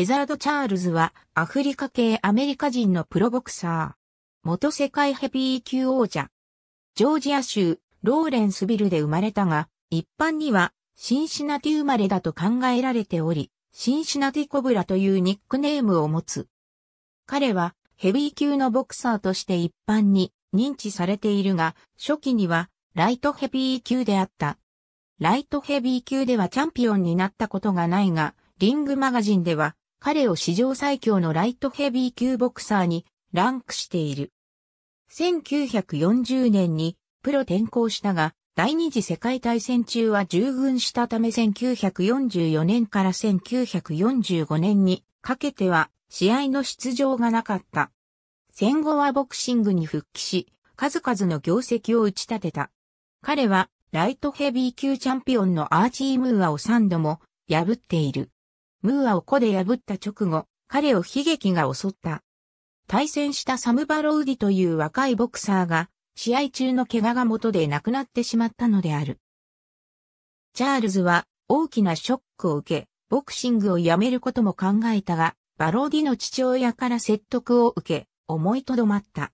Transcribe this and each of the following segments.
エザード・チャールズはアフリカ系アメリカ人のプロボクサー。元世界ヘビー級王者。ジョージア州ローレンスビルで生まれたが、一般にはシンシナティ生まれだと考えられており、シンシナティコブラというニックネームを持つ。彼はヘビー級のボクサーとして一般に認知されているが、初期にはライトヘビー級であった。ライトヘビー級ではチャンピオンになったことがないが、リングマガジンでは彼を史上最強のライトヘビー級ボクサーにランクしている。1940年にプロ転向したが、第二次世界大戦中は従軍したため1944年から1945年にかけては試合の出場がなかった。戦後はボクシングに復帰し、数々の業績を打ち立てた。彼はライトヘビー級チャンピオンのアーチームーアを3度も破っている。ムーアを子で破った直後、彼を悲劇が襲った。対戦したサムバロウディという若いボクサーが、試合中の怪我が元で亡くなってしまったのである。チャールズは大きなショックを受け、ボクシングをやめることも考えたが、バローディの父親から説得を受け、思いとどまった。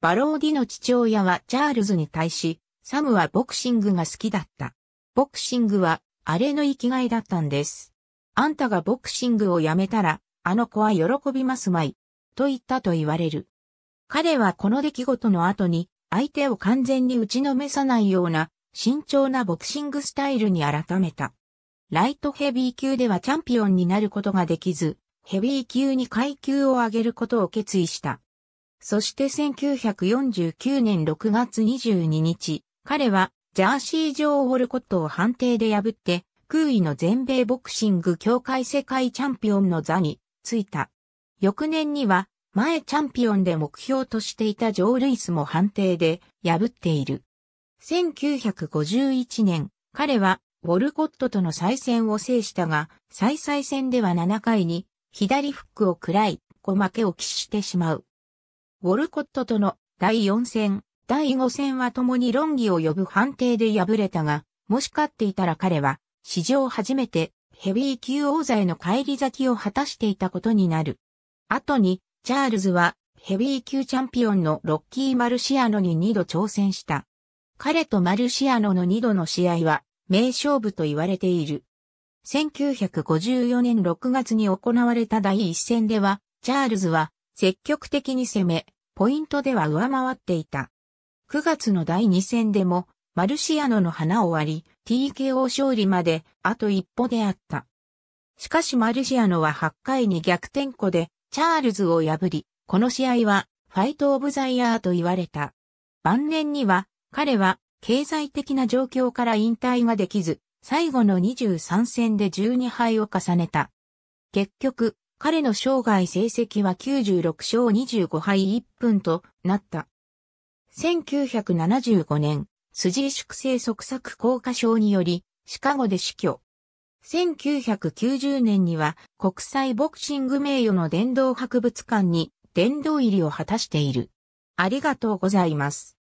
バローディの父親はチャールズに対し、サムはボクシングが好きだった。ボクシングは、あれの生きがいだったんです。あんたがボクシングをやめたら、あの子は喜びますまい。と言ったと言われる。彼はこの出来事の後に、相手を完全に打ちのめさないような、慎重なボクシングスタイルに改めた。ライトヘビー級ではチャンピオンになることができず、ヘビー級に階級を上げることを決意した。そして1949年6月22日、彼はジャーシー・ジョー・ウォルコットを判定で破って空位の全米ボクシング協会世界チャンピオンの座に着いた。翌年には、前チャンピオンで目標としていたジョー・ルイスも判定で破っている。1951年、彼はウォルコットとの再戦を制したが、再々戦では7回に左フックを食らい、小負けを喫してしまう。ウォルコットとの第4戦、第5戦は共に論議を呼ぶ判定で敗れたが、もし勝っていたら彼は史上初めてヘビー級王座への返り咲きを果たしていたことになる。後に、チャールズはヘビー級チャンピオンのロッキー・マルシアノに2度挑戦した。彼とマルシアノの2度の試合は名勝負と言われている。1954年6月に行われた第一戦では、チャールズは積極的に攻め、ポイントでは上回っていた。9月の第2戦でも、マルシアノの花を割り、TKO 勝利まであと一歩であった。しかしマルシアノは8回に逆転庫でチャールズを破り、この試合はファイトオブザイヤーと言われた。晩年には彼は経済的な状況から引退ができず、最後の23戦で12敗を重ねた。結局、彼の生涯成績は96勝25敗1分となった。1975年、筋粛性側索硬化症により、シカゴで死去。1990年には国際ボクシング名誉の殿堂博物館に殿堂入りを果たしている。ありがとうございます。